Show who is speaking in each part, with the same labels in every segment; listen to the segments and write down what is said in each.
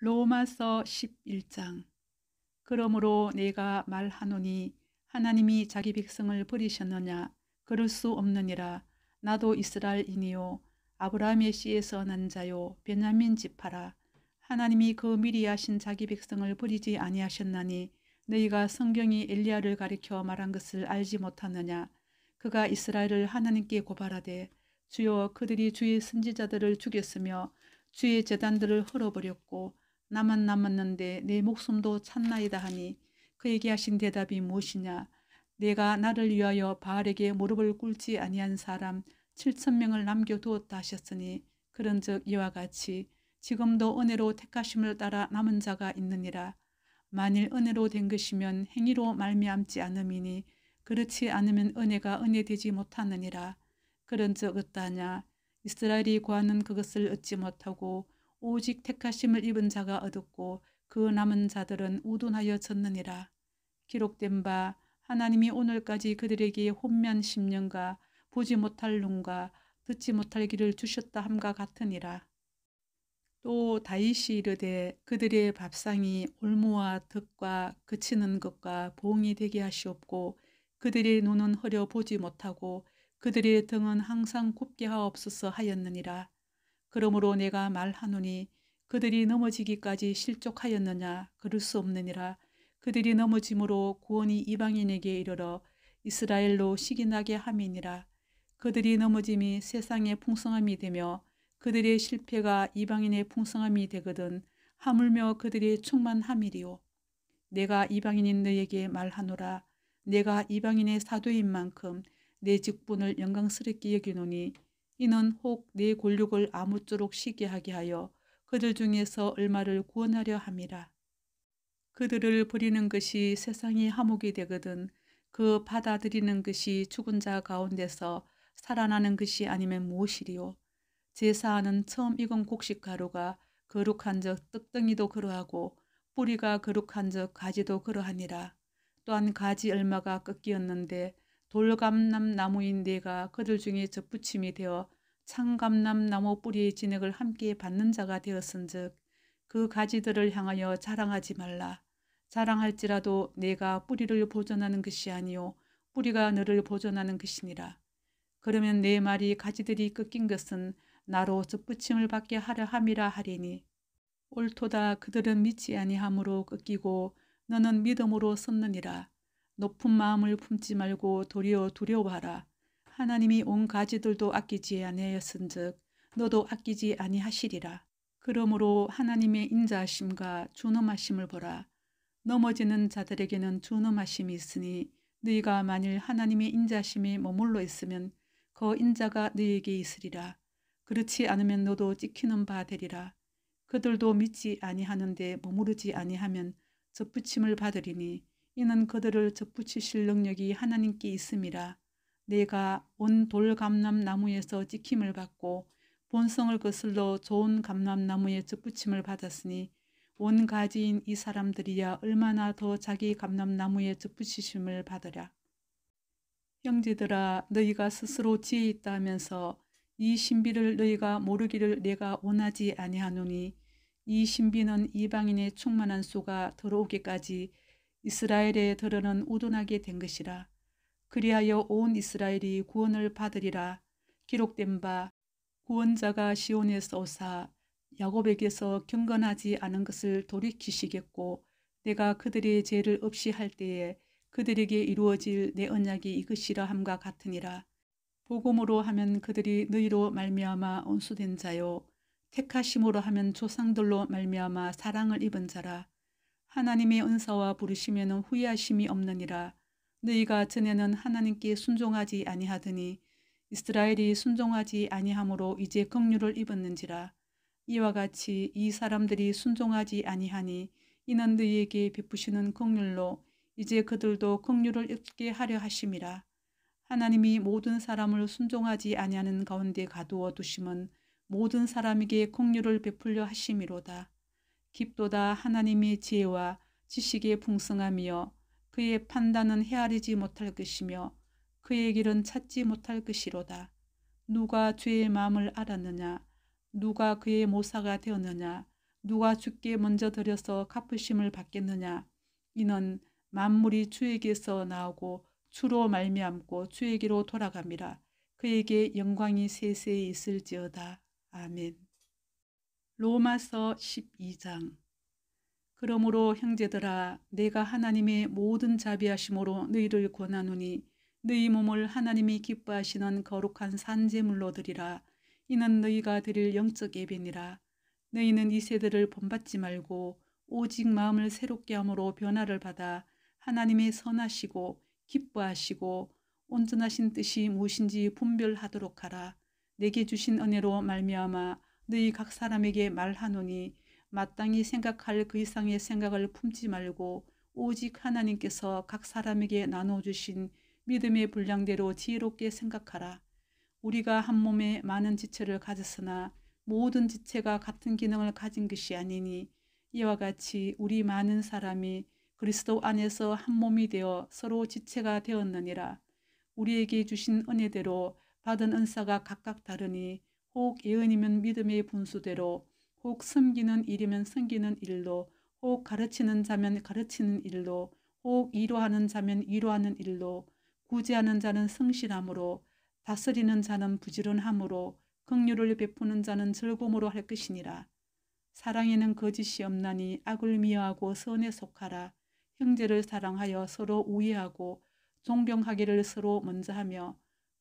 Speaker 1: 로마서 11장 그러므로 내가 말하노니 하나님이 자기 백성을 버리셨느냐 그럴 수 없느니라 나도 이스라엘이요 아브라함의 씨에서 난 자요 베냐민 지파라 하나님이 그 미리 하신 자기 백성을 버리지 아니하셨나니 너희가 성경이 엘리야를 가리켜 말한 것을 알지 못하느냐 그가 이스라엘을 하나님께 고발하되 주여 그들이 주의 선지자들을 죽였으며 주의 재단들을 헐어버렸고 나만 남았는데 내 목숨도 찬나이다 하니 그에게 하신 대답이 무엇이냐 내가 나를 위하여 바알에게 무릎을 꿇지 아니한 사람 7천명을 남겨두었다 하셨으니 그런즉 이와 같이 지금도 은혜로 택하심을 따라 남은 자가 있느니라 만일 은혜로 된 것이면 행위로 말미암지 않음이니 그렇지 않으면 은혜가 은혜되지 못하느니라 그런즉 어떠하냐 이스라엘이 구하는 그것을 얻지 못하고 오직 택하심을 입은 자가 얻었고 그 남은 자들은 우둔하여 졌느니라. 기록된 바 하나님이 오늘까지 그들에게 혼면 심령과 보지 못할 눈과 듣지 못할 길을 주셨다 함과 같으니라. 또 다윗이 이르되 그들의 밥상이 올무와 득과 그치는 것과 봉이 되게 하시옵고 그들의 눈은 허려 보지 못하고 그들의 등은 항상 굽게 하옵소서 하였느니라. 그러므로 내가 말하노니 그들이 넘어지기까지 실족하였느냐 그럴 수 없느니라 그들이 넘어짐으로 구원이 이방인에게 이르러 이스라엘로 시기 나게 함이니라 그들이 넘어짐이 세상의 풍성함이 되며 그들의 실패가 이방인의 풍성함이 되거든 하물며 그들의 충만함이리요 내가 이방인인 너에게 말하노라 내가 이방인의 사도인 만큼 내 직분을 영광스럽게 여기노니 이는 혹네 골육을 아무쪼록 쉬게 하게 하여 그들 중에서 얼마를 구원하려 함이라. 그들을 버리는 것이 세상의 화목이 되거든 그 받아들이는 것이 죽은 자 가운데서 살아나는 것이 아니면 무엇이리요. 제사하는 처음 익은 곡식 가루가 거룩한 적 떡덩이도 그러하고 뿌리가 거룩한 적 가지도 그러하니라. 또한 가지 얼마가 꺾이었는데 돌감남 나무인 내가 그들 중에 접붙임이 되어 창감남 나무 뿌리의 진액을 함께 받는 자가 되었은즉 그 가지들을 향하여 자랑하지 말라. 자랑할지라도 내가 뿌리를 보존하는 것이 아니요 뿌리가 너를 보존하는 것이니라. 그러면 내 말이 가지들이 꺾인 것은 나로 접붙임을 받게 하려 함이라 하리니 옳도다 그들은 믿지 아니함으로 꺾이고 너는 믿음으로 섰느니라. 높은 마음을 품지 말고 도리어 두려워하라. 하나님이 온 가지들도 아끼지 아니하였은즉 너도 아끼지 아니하시리라. 그러므로 하나님의 인자하심과 준엄하심을 보라. 넘어지는 자들에게는 준엄하심이 있으니 너희가 만일 하나님의 인자심이 머물러 있으면 그 인자가 너희에게 있으리라. 그렇지 않으면 너도 찍히는 바 되리라. 그들도 믿지 아니하는데 머무르지 아니하면 접붙임을 받으리니 이는 그들을 접붙이실 능력이 하나님께 있음이라 내가 온 돌감람 나무에서 찍힘을 받고 본성을 거슬러 좋은 감람 나무에 접붙임을 받았으니 온 가지인 이 사람들이야 얼마나 더 자기 감람 나무에 접붙이심을 받으랴. 형제들아 너희가 스스로 지혜 있다 하면서 이 신비를 너희가 모르기를 내가 원하지 아니하노니 이 신비는 이방인의 충만한 수가 들어오기까지 이스라엘에 드러는 우둔하게 된 것이라. 그리하여 온 이스라엘이 구원을 받으리라. 기록된 바 구원자가 시온에서 오사 야곱에게서 경건하지 않은 것을 돌이키시겠고 내가 그들의 죄를 없이 할 때에 그들에게 이루어질 내 언약이 이것이라 함과 같으니라. 복음으로 하면 그들이 너희로 말미암아 온수된 자요 택하심으로 하면 조상들로 말미암아 사랑을 입은 자라 하나님의 은사와 부르심에는 후회하심이 없느니라. 너희가 전에는 하나님께 순종하지 아니하더니 이스라엘이 순종하지 아니하므로 이제 긍휼을 입었는지라. 이와 같이 이 사람들이 순종하지 아니하니 이는 너희에게 베푸시는 긍휼로 이제 그들도 긍휼을 입게 하려 하심이라. 하나님이 모든 사람을 순종하지 아니하는 가운데 가두어 두심은 모든 사람에게 긍휼을 베풀려 하심이로다. 깊도다 하나님의 지혜와 지식에풍성하며 그의 판단은 헤아리지 못할 것이며 그의 길은 찾지 못할 것이로다. 누가 죄의 마음을 알았느냐? 누가 그의 모사가 되었느냐? 누가 죽게 먼저 들여서 갚으심을 받겠느냐? 이는 만물이 주에게서 나오고 주로 말미암고 주에게로 돌아갑니다. 그에게 영광이 세세히 있을지어다. 아멘. 로마서 12장 그러므로 형제들아 내가 하나님의 모든 자비하심으로 너희를 권하노니 너희 몸을 하나님이 기뻐하시는 거룩한 산재물로 드리라 이는 너희가 드릴 영적 예배니라 너희는 이 세대를 본받지 말고 오직 마음을 새롭게 함으로 변화를 받아 하나님의 선하시고 기뻐하시고 온전하신 뜻이 무엇인지 분별하도록 하라 내게 주신 은혜로 말미암아 너희 각 사람에게 말하노니 마땅히 생각할 그 이상의 생각을 품지 말고 오직 하나님께서 각 사람에게 나눠주신 믿음의 분량대로 지혜롭게 생각하라. 우리가 한 몸에 많은 지체를 가졌으나 모든 지체가 같은 기능을 가진 것이 아니니 이와 같이 우리 많은 사람이 그리스도 안에서 한 몸이 되어 서로 지체가 되었느니라. 우리에게 주신 은혜대로 받은 은사가 각각 다르니 혹 예언이면 믿음의 분수대로, 혹 섬기는 일이면 섬기는 일로, 혹 가르치는 자면 가르치는 일로, 혹 위로하는 자면 위로하는 일로, 구제하는 자는 성실함으로, 다스리는 자는 부지런함으로, 긍휼을 베푸는 자는 즐거움으로 할 것이니라. 사랑에는 거짓이 없나니 악을 미워하고 선에 속하라. 형제를 사랑하여 서로 우애하고 존경하기를 서로 먼저 하며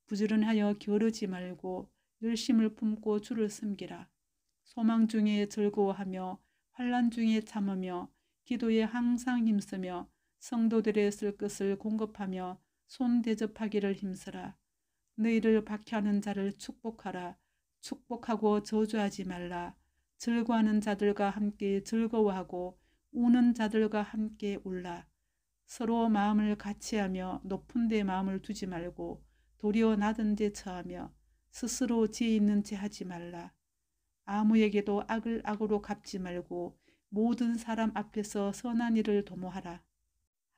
Speaker 1: 부지런하여 겨으르지 말고 열심을 품고 주를 섬기라. 소망 중에 즐거워하며 환란 중에 참으며 기도에 항상 힘쓰며 성도들의 쓸 것을 공급하며 손 대접하기를 힘쓰라. 너희를 박해하는 자를 축복하라. 축복하고 저주하지 말라. 즐거워하는 자들과 함께 즐거워하고 우는 자들과 함께 올라. 서로 마음을 같이하며 높은 데 마음을 두지 말고 도리어 낮은 데 처하며 스스로 지혜 있는 채 하지 말라. 아무에게도 악을 악으로 갚지 말고 모든 사람 앞에서 선한 일을 도모하라.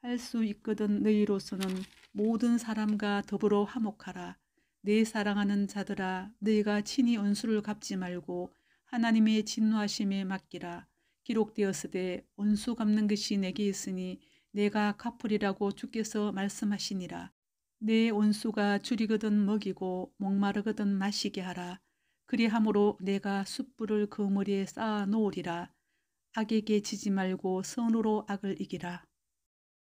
Speaker 1: 할 수 있거든 너희로서는 모든 사람과 더불어 화목하라. 내 사랑하는 자들아 너희가 친히 원수를 갚지 말고 하나님의 진노하심에 맡기라. 기록되었으되 원수 갚는 것이 내게 있으니 내가 갚으리라고 주께서 말씀하시니라. 내온수가 줄이거든 먹이고 목마르거든 마시게 하라. 그리함으로 내가 숯불을 그 머리에 쌓아 놓으리라. 악에게 지지 말고 선으로 악을 이기라.